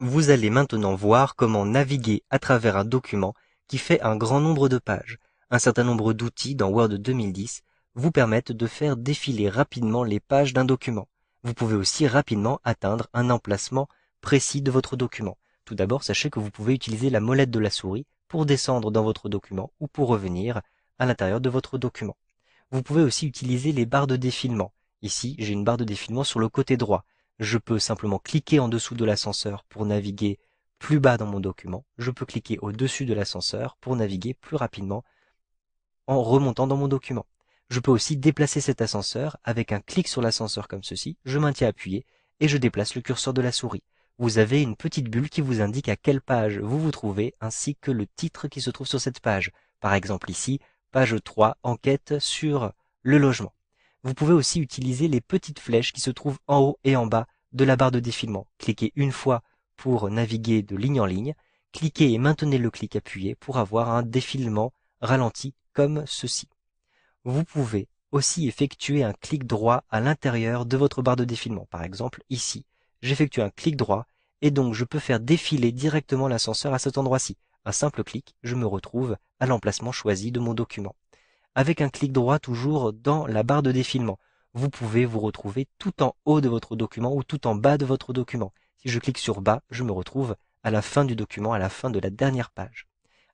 Vous allez maintenant voir comment naviguer à travers un document qui fait un grand nombre de pages. Un certain nombre d'outils dans Word 2010 vous permettent de faire défiler rapidement les pages d'un document. Vous pouvez aussi rapidement atteindre un emplacement précis de votre document. Tout d'abord, sachez que vous pouvez utiliser la molette de la souris pour descendre dans votre document ou pour revenir à l'intérieur de votre document. Vous pouvez aussi utiliser les barres de défilement. Ici, j'ai une barre de défilement sur le côté droit. Je peux simplement cliquer en dessous de l'ascenseur pour naviguer plus bas dans mon document. Je peux cliquer au-dessus de l'ascenseur pour naviguer plus rapidement en remontant dans mon document. Je peux aussi déplacer cet ascenseur avec un clic sur l'ascenseur comme ceci. Je maintiens appuyé et je déplace le curseur de la souris. Vous avez une petite bulle qui vous indique à quelle page vous vous trouvez ainsi que le titre qui se trouve sur cette page. Par exemple ici, page 3, enquête sur le logement. Vous pouvez aussi utiliser les petites flèches qui se trouvent en haut et en bas de la barre de défilement. Cliquez une fois pour naviguer de ligne en ligne, cliquez et maintenez le clic appuyé pour avoir un défilement ralenti comme ceci. Vous pouvez aussi effectuer un clic droit à l'intérieur de votre barre de défilement. Par exemple, ici, j'effectue un clic droit et donc je peux faire défiler directement l'ascenseur à cet endroit-ci. Un simple clic, je me retrouve à l'emplacement choisi de mon document avec un clic droit toujours dans la barre de défilement. Vous pouvez vous retrouver tout en haut de votre document ou tout en bas de votre document. Si je clique sur bas, je me retrouve à la fin du document, à la fin de la dernière page.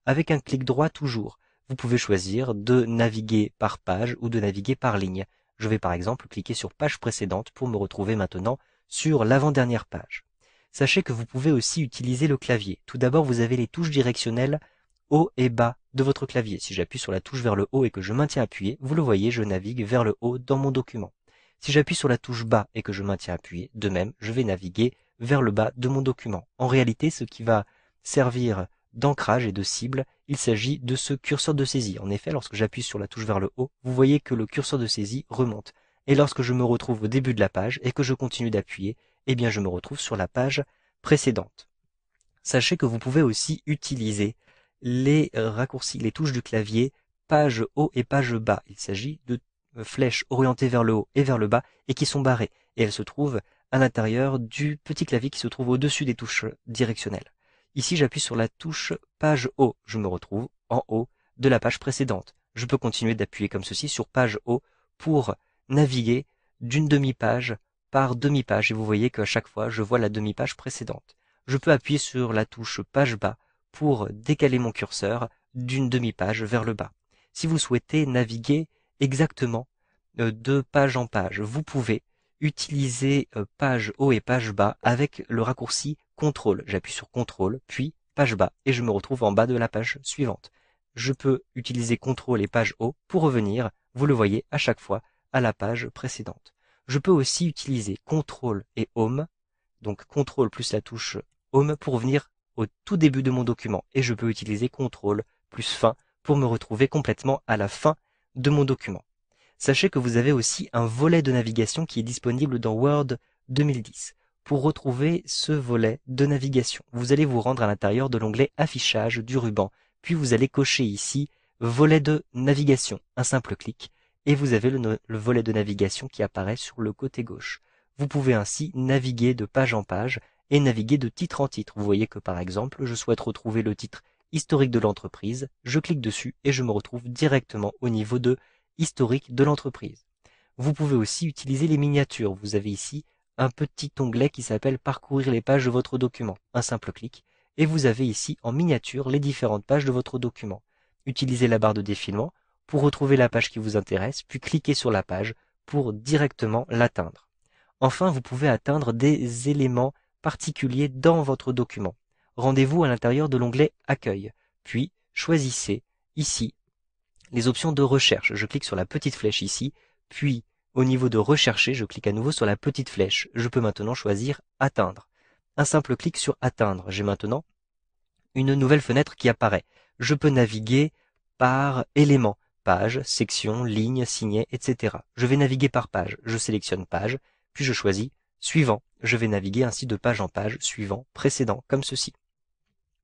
Avec un clic droit toujours, vous pouvez choisir de naviguer par page ou de naviguer par ligne. Je vais par exemple cliquer sur page précédente pour me retrouver maintenant sur l'avant-dernière page. Sachez que vous pouvez aussi utiliser le clavier. Tout d'abord, vous avez les touches directionnelles haut et bas de votre clavier. Si j'appuie sur la touche vers le haut et que je maintiens appuyé, vous le voyez, je navigue vers le haut dans mon document. Si j'appuie sur la touche bas et que je maintiens appuyé, de même, je vais naviguer vers le bas de mon document. En réalité, ce qui va servir d'ancrage et de cible, il s'agit de ce curseur de saisie. En effet, lorsque j'appuie sur la touche vers le haut, vous voyez que le curseur de saisie remonte. Et lorsque je me retrouve au début de la page et que je continue d'appuyer, eh bien je me retrouve sur la page précédente. Sachez que vous pouvez aussi utiliser les raccourcis, les touches du clavier, page haut et page bas. Il s'agit de euh, flèches orientées vers le haut et vers le bas et qui sont barrées. Et elles se trouvent à l'intérieur du petit clavier qui se trouve au-dessus des touches directionnelles. Ici, j'appuie sur la touche page haut. Je me retrouve en haut de la page précédente. Je peux continuer d'appuyer comme ceci sur page haut pour naviguer d'une demi-page par demi-page. Et vous voyez qu'à chaque fois, je vois la demi-page précédente. Je peux appuyer sur la touche page bas pour décaler mon curseur d'une demi-page vers le bas. Si vous souhaitez naviguer exactement euh, de page en page, vous pouvez utiliser euh, page haut et page bas avec le raccourci contrôle. J'appuie sur contrôle, puis page bas, et je me retrouve en bas de la page suivante. Je peux utiliser contrôle et page haut pour revenir, vous le voyez, à chaque fois à la page précédente. Je peux aussi utiliser contrôle et home, donc contrôle plus la touche home pour venir au tout début de mon document et je peux utiliser contrôle plus fin pour me retrouver complètement à la fin de mon document. Sachez que vous avez aussi un volet de navigation qui est disponible dans Word 2010. Pour retrouver ce volet de navigation, vous allez vous rendre à l'intérieur de l'onglet Affichage du ruban, puis vous allez cocher ici Volet de navigation, un simple clic, et vous avez le volet de navigation qui apparaît sur le côté gauche. Vous pouvez ainsi naviguer de page en page et naviguer de titre en titre. Vous voyez que par exemple, je souhaite retrouver le titre historique de l'entreprise, je clique dessus et je me retrouve directement au niveau de historique de l'entreprise. Vous pouvez aussi utiliser les miniatures. Vous avez ici un petit onglet qui s'appelle parcourir les pages de votre document. Un simple clic et vous avez ici en miniature les différentes pages de votre document. Utilisez la barre de défilement pour retrouver la page qui vous intéresse, puis cliquez sur la page pour directement l'atteindre. Enfin, vous pouvez atteindre des éléments particulier dans votre document. Rendez-vous à l'intérieur de l'onglet Accueil, puis choisissez ici les options de recherche. Je clique sur la petite flèche ici, puis au niveau de Rechercher, je clique à nouveau sur la petite flèche. Je peux maintenant choisir Atteindre. Un simple clic sur Atteindre. J'ai maintenant une nouvelle fenêtre qui apparaît. Je peux naviguer par éléments, page, section, ligne, signet, etc. Je vais naviguer par page. Je sélectionne page, puis je choisis suivant, je vais naviguer ainsi de page en page, suivant, précédent, comme ceci.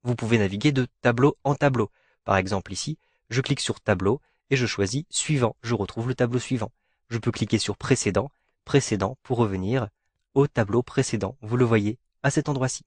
Vous pouvez naviguer de tableau en tableau. Par exemple ici, je clique sur tableau et je choisis suivant, je retrouve le tableau suivant. Je peux cliquer sur précédent, précédent pour revenir au tableau précédent, vous le voyez, à cet endroit-ci.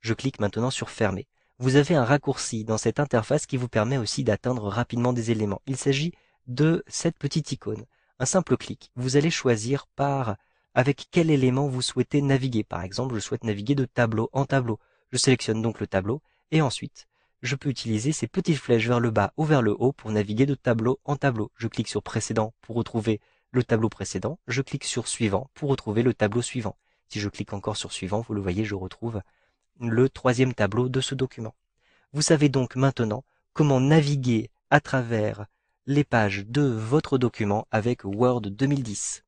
Je clique maintenant sur fermer. Vous avez un raccourci dans cette interface qui vous permet aussi d'atteindre rapidement des éléments. Il s'agit de cette petite icône. Un simple clic. Vous allez choisir par avec quel élément vous souhaitez naviguer. Par exemple, je souhaite naviguer de tableau en tableau. Je sélectionne donc le tableau et ensuite, je peux utiliser ces petites flèches vers le bas ou vers le haut pour naviguer de tableau en tableau. Je clique sur précédent pour retrouver le tableau précédent, je clique sur suivant pour retrouver le tableau suivant. Si je clique encore sur suivant, vous le voyez, je retrouve le troisième tableau de ce document. Vous savez donc maintenant comment naviguer à travers les pages de votre document avec Word 2010.